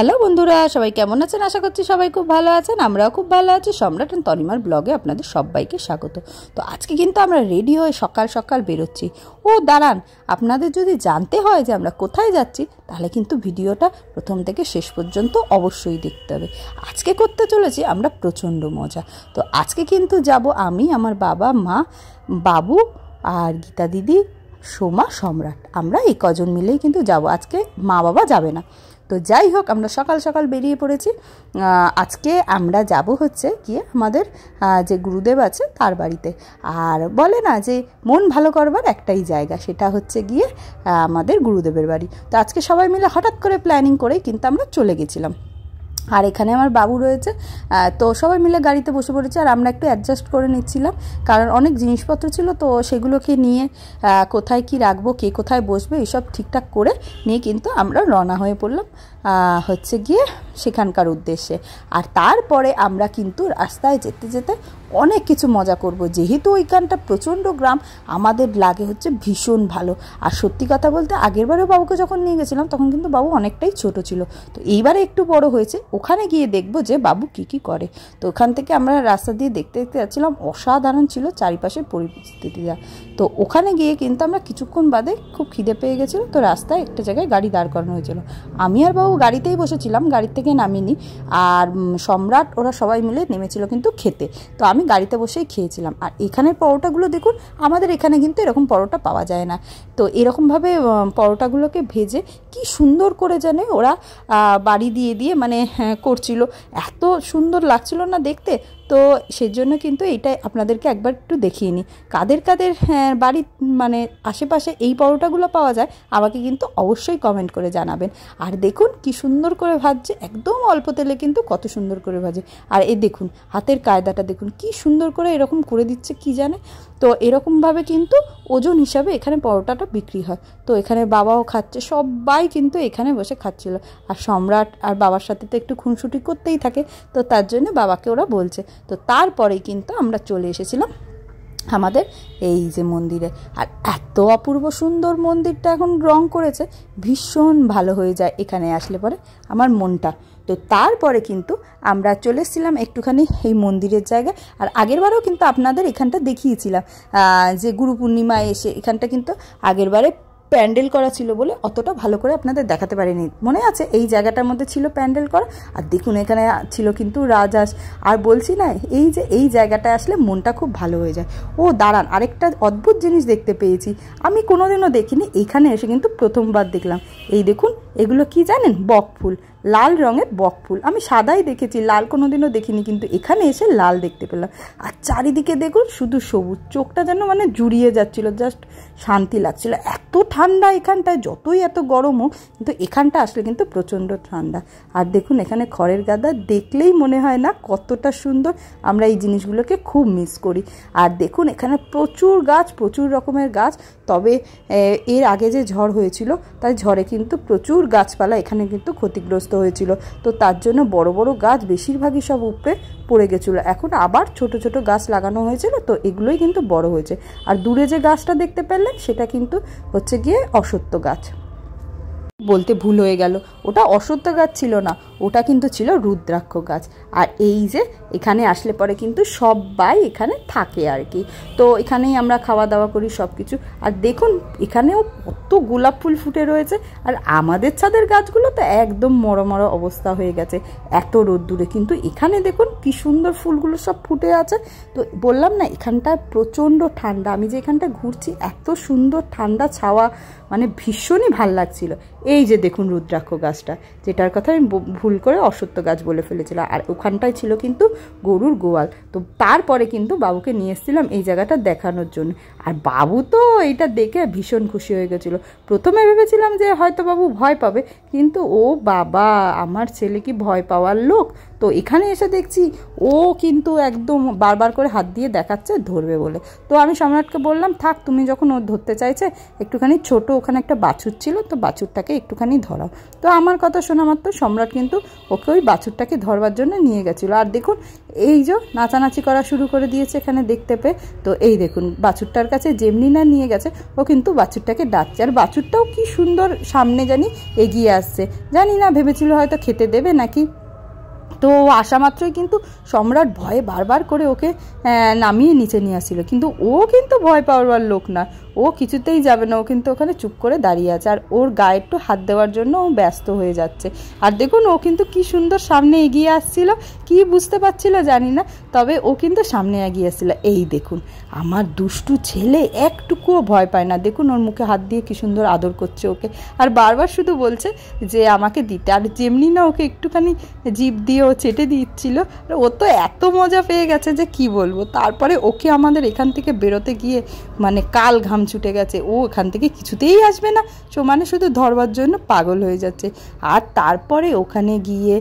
hello বন্ধুরা সবাই কেমন আছেন আশা করছি সবাই খুব ভালো আছেন আমরাও খুব ভালো আছি সম্রাট অ্যান্ড তনিমার ব্লগে আপনাদের সবাইকে স্বাগত তো আজকে কিন্তু আমরা রেডি হয়ে সকাল সকাল বেরোচ্ছি ও দাঁড়ান আপনাদের যদি জানতে হয় যে আমরা কোথায় যাচ্ছি তাহলে কিন্তু ভিডিওটা প্রথম থেকে শেষ পর্যন্ত অবশ্যই দেখতে হবে আজকে করতে চলেছি আমরা প্রচণ্ড মজা তো আজকে কিন্তু যাব আমি আমার বাবা মা বাবু আর গীতা দিদি সোমা সম্রাট আমরা এই কজন মিলেই কিন্তু যাব আজকে মা বাবা যাবে না তো যাই হোক আমরা সকাল সকাল বেরিয়ে পড়েছি আজকে আমরা যাব হচ্ছে গিয়ে আমাদের যে গুরুদেব আছে তার বাড়িতে আর বলে না যে মন ভালো করবার একটাই জায়গা সেটা হচ্ছে গিয়ে আমাদের গুরুদেবের বাড়ি তো আজকে সবাই মিলে হঠাৎ করে প্ল্যানিং করে কিন্তু আমরা চলে গেছিলাম আর এখানে আমার বাবু রয়েছে তো সবাই মিলে গাড়িতে বসে পড়েছে আর আমরা একটু অ্যাডজাস্ট করে নিচ্ছিলাম কারণ অনেক জিনিসপত্র ছিল তো সেগুলোকে নিয়ে কোথায় কি রাখবো কে কোথায় বসবে এসব ঠিকঠাক করে নিয়ে কিন্তু আমরা রওনা হয়ে পড়লাম হচ্ছে গিয়ে সেখানকার উদ্দেশ্যে আর তারপরে আমরা কিন্তু রাস্তায় যেতে যেতে অনেক কিছু মজা করব যেহেতু ওইখানটা প্রচণ্ড গ্রাম আমাদের লাগে হচ্ছে ভীষণ ভালো আর সত্যি কথা বলতে আগেরবারও বাবুকে যখন নিয়ে গেছিলাম তখন কিন্তু বাবু অনেকটাই ছোট ছিল তো এইবারে একটু বড় হয়েছে ওখানে গিয়ে দেখব যে বাবু কি কি করে তো ওখান থেকে আমরা রাস্তা দিয়ে দেখতে দেখতে যাচ্ছিলাম অসাধারণ ছিল চারিপাশের পরিস্থিতিটা তো ওখানে গিয়ে কিন্তু আমরা কিছুক্ষণ বাদে খুব খিদে পেয়ে গেছিলাম তো রাস্তায় একটা জায়গায় গাড়ি দাঁড় করানো হয়েছিল আমি আর বাবু গাড়িতেই বসেছিলাম গাড়ি থেকে নামিনি আর সম্রাট ওরা সবাই মিলে নেমেছিল কিন্তু খেতে তো আমি গাড়িতে বসেই খেয়েছিলাম আর এখানের পরোটাগুলো দেখুন আমাদের এখানে কিন্তু এরকম পরোটা পাওয়া যায় না তো এরকমভাবে পরোটাগুলোকে ভেজে কি সুন্দর করে জানে ওরা বাড়ি দিয়ে দিয়ে মানে হ্যাঁ, করছিল এত সুন্দর লাগছিল না দেখতে তো সেজন্য কিন্তু এইটা আপনাদেরকে একবার একটু দেখিয়ে নিই কাদের কাদের হ্যাঁ, বাড়ির মানে আশেপাশে এই পরোটাগুলো পাওয়া যায় আমাকে কিন্তু অবশ্যই কমেন্ট করে জানাবেন আর দেখুন কি সুন্দর করে ভাজছে একদম অল্প তেলে কিন্তু কত সুন্দর করে ভাজে আর এ দেখুন হাতের কায়দাটা দেখুন কি সুন্দর করে এরকম করে দিচ্ছে কি জানে তো এরকমভাবে কিন্তু ওজন হিসাবে এখানে পরোটাটা বিক্রি হয় তো এখানে বাবাও খাচ্ছে সবাই কিন্তু এখানে বসে খাচ্ছিল আর সম্রাট আর বাবার সাথে তো একটু খুনসুটি করতেই থাকে তো তার জন্য বাবাকে ওরা বলছে তো তারপরে কিন্তু আমরা চলে এসেছিলাম আমাদের এই যে মন্দিরে আর এত অপূর্ব সুন্দর মন্দিরটা এখন রং করেছে ভীষণ ভালো হয়ে যায় এখানে আসলে পরে আমার মনটা তো তারপরে কিন্তু আমরা চলে এসেছিলাম একটুখানি এই মন্দিরের জায়গায় আর আগেরবারও কিন্তু আপনাদের এখানটা দেখিয়েছিলাম যে গুরু পূর্ণিমা এসে এখানটা কিন্তু আগেরবারে প্যান্ডেল করা ছিল বলে অতটা ভালো করে আপনাদের দেখাতে পারিনি মনে আছে এই জায়গাটার মধ্যে ছিল প্যান্ডেল করা আর দেখুন এখানে ছিল কিন্তু রাজহাঁস আর বলছি না এই যে এই জায়গাটায় আসলে মনটা খুব ভালো হয়ে যায় ও দাঁড়ান আরেকটা অদ্ভুত জিনিস দেখতে পেয়েছি আমি কোনোদিনও দেখিনি এখানে এসে কিন্তু প্রথমবার দেখলাম এই দেখুন এগুলো কি জানেন বকফুল লাল রঙের বকফুল আমি সাদাই দেখেছি লাল কোনো দিনও দেখিনি কিন্তু এখানে এসে লাল দেখতে পেলাম আর চারিদিকে দেখুন শুধু সবুজ চোখটা যেন মানে জুড়িয়ে যাচ্ছিল জাস্ট শান্তি লাগছিল এত ঠান্ডা এখানটায় যতই এত গরম হোক কিন্তু এখানটা আসলে কিন্তু প্রচণ্ড ঠান্ডা আর দেখুন এখানে খড়ের গাদা দেখলেই মনে হয় না কতটা সুন্দর আমরা এই জিনিসগুলোকে খুব মিস করি আর দেখুন এখানে প্রচুর গাছ প্রচুর রকমের গাছ তবে এর আগে যে ঝড় হয়েছিল তাই ঝড়ে কিন্তু প্রচুর প্রচুর গাছপালা এখানে কিন্তু ক্ষতিগ্রস্ত হয়েছিল তো তার জন্য বড় বড় গাছ বেশিরভাগই সব উপরে পড়ে গেছিলো এখন আবার ছোট ছোট গাছ লাগানো হয়েছিল তো এগুলোই কিন্তু বড় হয়েছে আর দূরে যে গাছটা দেখতে পেলেন সেটা কিন্তু হচ্ছে গিয়ে অসত্য গাছ বলতে ভুল হয়ে গেল ওটা অসত্য গাছ ছিল না ওটা কিন্তু ছিল রুদ্রাক্ষ গাছ আর এই যে এখানে আসলে পরে কিন্তু সবাই এখানে থাকে আর কি তো এখানেই আমরা খাওয়া দাওয়া করি সব কিছু আর দেখুন এখানেও কত গোলাপ ফুল ফুটে রয়েছে আর আমাদের ছাদের গাছগুলো তো একদম মরমর অবস্থা হয়ে গেছে এত রোদ্দুরে কিন্তু এখানে দেখুন কি সুন্দর ফুলগুলো সব ফুটে আছে তো বললাম না এখানটায় প্রচণ্ড ঠান্ডা আমি যে এখানটা ঘুরছি এত সুন্দর ঠান্ডা ছাওয়া মানে ভীষণই ভাল লাগছিল এই যে দেখুন রুদ্রাক্ষ গাছটা যেটার কথা আমি ভুল করে অসত্য গাছ বলে ফেলেছিল আর ওখানটায় ছিল কিন্তু গরুর গোয়াল তো তারপরে কিন্তু বাবুকে নিয়ে এসেছিলাম এই জায়গাটা দেখানোর জন্য আর বাবু তো এটা দেখে ভীষণ খুশি হয়ে গেছিল প্রথমে ভেবেছিলাম যে হয়তো বাবু ভয় পাবে কিন্তু ও বাবা আমার ছেলে কি ভয় পাওয়ার লোক তো এখানে এসে দেখছি ও কিন্তু একদম বারবার করে হাত দিয়ে দেখাচ্ছে ধরবে বলে তো আমি সম্রাটকে বললাম থাক তুমি যখন ও ধরতে চাইছে একটুখানি ছোট ওখানে একটা বাছুর ছিল তো বাছুরটাকে একটুখানি ধরাও তো আমার কথা শোনা মাত্র সম্রাট কিন্তু ওকে ওই বাছুরটাকে ধরবার জন্য নিয়ে গেছিলো আর দেখুন এই যে নাচানাচি করা শুরু করে দিয়েছে এখানে দেখতে পেয়ে তো এই দেখুন বাছুরটার কাছে যেমনি না নিয়ে গেছে ও কিন্তু বাছুরটাকে ডাকছে আর বাছুরটাও কি সুন্দর সামনে জানি এগিয়ে আসছে জানি না ভেবেছিল হয়তো খেতে দেবে নাকি তো আসা মাত্রই কিন্তু সম্রাট ভয়ে বারবার করে ওকে নামিয়ে নিচে নিয়ে আসছিল কিন্তু ও কিন্তু ভয় পাওয়ার লোক না ও কিছুতেই যাবে না ও কিন্তু ওখানে চুপ করে দাঁড়িয়ে আছে আর ওর গায়ে একটু হাত দেওয়ার জন্য ও ব্যস্ত হয়ে যাচ্ছে আর দেখুন ও কিন্তু কি সুন্দর সামনে এগিয়ে আসছিল কি বুঝতে পারছিল জানি না তবে ও কিন্তু সামনে এগিয়ে আসছিল এই দেখুন আমার দুষ্টু ছেলে একটুকুও ভয় পায় না দেখুন ওর মুখে হাত দিয়ে কি সুন্দর আদর করছে ওকে আর বারবার শুধু বলছে যে আমাকে দিতে আর যেমনি না ওকে একটুখানি জীব দিয়ে ও চেটে দিচ্ছিল ও তো এত মজা পেয়ে গেছে যে কি বলবো তারপরে ওকে আমাদের এখান থেকে বেরোতে গিয়ে মানে কাল ঘাম ছুটে গেছে ও এখান থেকে কিছুতেই আসবে না সমানে শুধু ধরবার জন্য পাগল হয়ে যাচ্ছে আর তারপরে ওখানে গিয়ে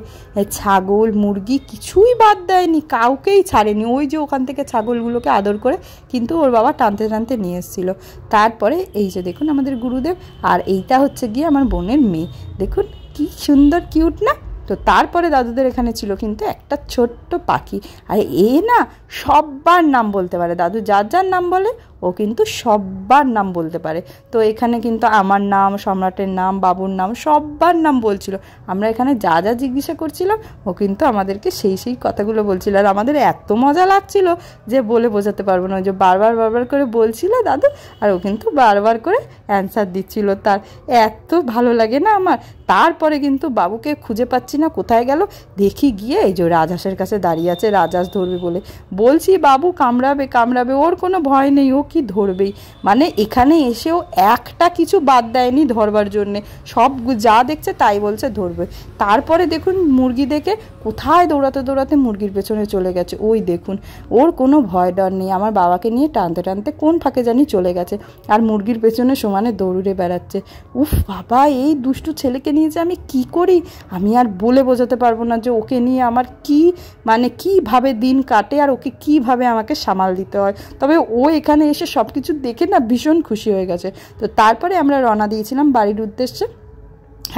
ছাগল মুরগি কিছুই বাদ দেয়নি কাউকেই ছাড়েনি ওই যে ওখান থেকে ছাগলগুলোকে আদর করে কিন্তু ওর বাবা টানতে টানতে নিয়ে এসেছিলো তারপরে এই যে দেখুন আমাদের গুরুদেব আর এইটা হচ্ছে গিয়ে আমার বোনের মেয়ে দেখুন কি সুন্দর কিউট না তো তারপরে দাদুদের এখানে ছিল কিন্তু একটা ছোট্ট পাখি আর এ না সব্বার নাম বলতে পারে দাদু যার যার নাম বলে ও কিন্তু সব্বার নাম বলতে পারে তো এখানে কিন্তু আমার নাম সম্রাটের নাম বাবুর নাম সব্বার নাম বলছিল আমরা এখানে যা যা জিজ্ঞাসা করছিলাম ও কিন্তু আমাদেরকে সেই সেই কথাগুলো বলছিল আর আমাদের এত মজা লাগছিল যে বলে বোঝাতে পারবো না যে বারবার বারবার করে বলছিল দাদু আর ও কিন্তু বারবার করে অ্যান্সার দিচ্ছিল তার এত ভালো লাগে না আমার তারপরে কিন্তু বাবুকে খুঁজে পাচ্ছি না কোথায় গেল দেখি গিয়ে এই যে রাজহাঁসের কাছে দাঁড়িয়ে আছে রাজহাঁস ধরবে বলে বলছি বাবু কামড়াবে কামড়াবে ওর কোনো ভয় নেই ও কি ধরবেই মানে এখানে এসেও একটা কিছু বাদ দেয়নি ধরবার জন্যে সব যা দেখছে তাই বলছে ধরবে তারপরে দেখুন মুরগি দেখে কোথায় দৌড়াতে দৌড়াতে মুরগির পেছনে চলে গেছে ওই দেখুন ওর কোনো ভয় ডর নেই আমার বাবাকে নিয়ে টানতে টানতে কোন ফাঁকে জানি চলে গেছে আর মুরগির পেছনে সমানে দৌড়ে বেড়াচ্ছে উফ বাবা এই দুষ্টু ছেলেকে নিয়ে যে আমি কি করি আমি আর বলে বোঝাতে পারবো না যে ওকে নিয়ে আমার কি মানে কিভাবে দিন কাটে আর ওকে কিভাবে আমাকে সামাল দিতে হয় তবে ও এখানে এসে সব কিছু দেখে না ভীষণ খুশি হয়ে গেছে তো তারপরে আমরা রওনা দিয়েছিলাম বাড়ির উদ্দেশ্যে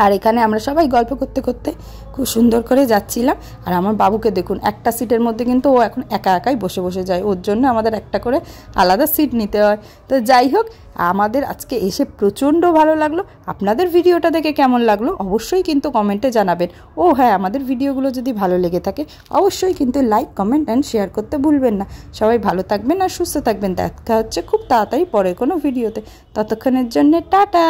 আর এখানে আমরা সবাই গল্প করতে করতে খুব সুন্দর করে যাচ্ছিলাম আর আমার বাবুকে দেখুন একটা সিটের মধ্যে কিন্তু ও এখন একা একাই বসে বসে যায় ওর জন্য আমাদের একটা করে আলাদা সিট নিতে হয় তো যাই হোক আমাদের আজকে এসে প্রচণ্ড ভালো লাগলো আপনাদের ভিডিওটা দেখে কেমন লাগলো অবশ্যই কিন্তু কমেন্টে জানাবেন ও হ্যাঁ আমাদের ভিডিওগুলো যদি ভালো লেগে থাকে অবশ্যই কিন্তু লাইক কমেন্ট অ্যান্ড শেয়ার করতে ভুলবেন না সবাই ভালো থাকবেন আর সুস্থ থাকবেন দেখা হচ্ছে খুব তাড়াতাড়ি পরে কোনো ভিডিওতে ততক্ষণের জন্যে টাটা